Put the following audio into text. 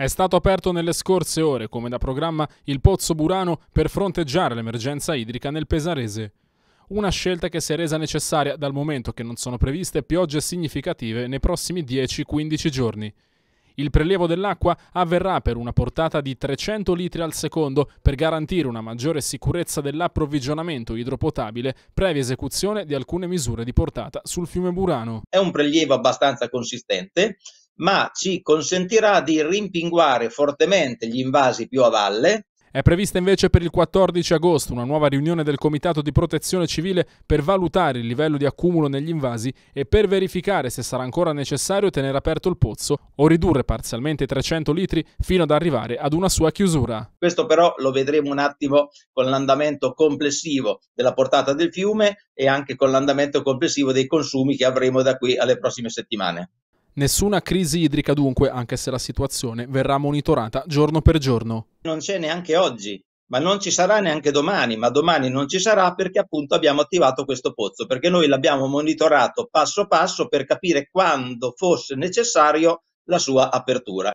È stato aperto nelle scorse ore, come da programma, il Pozzo Burano per fronteggiare l'emergenza idrica nel Pesarese. Una scelta che si è resa necessaria dal momento che non sono previste piogge significative nei prossimi 10-15 giorni. Il prelievo dell'acqua avverrà per una portata di 300 litri al secondo per garantire una maggiore sicurezza dell'approvvigionamento idropotabile previa esecuzione di alcune misure di portata sul fiume Burano. È un prelievo abbastanza consistente ma ci consentirà di rimpinguare fortemente gli invasi più a valle, è prevista invece per il 14 agosto una nuova riunione del Comitato di Protezione Civile per valutare il livello di accumulo negli invasi e per verificare se sarà ancora necessario tenere aperto il pozzo o ridurre parzialmente i 300 litri fino ad arrivare ad una sua chiusura. Questo però lo vedremo un attimo con l'andamento complessivo della portata del fiume e anche con l'andamento complessivo dei consumi che avremo da qui alle prossime settimane. Nessuna crisi idrica dunque, anche se la situazione verrà monitorata giorno per giorno. Non c'è neanche oggi, ma non ci sarà neanche domani, ma domani non ci sarà perché appunto abbiamo attivato questo pozzo, perché noi l'abbiamo monitorato passo passo per capire quando fosse necessario la sua apertura.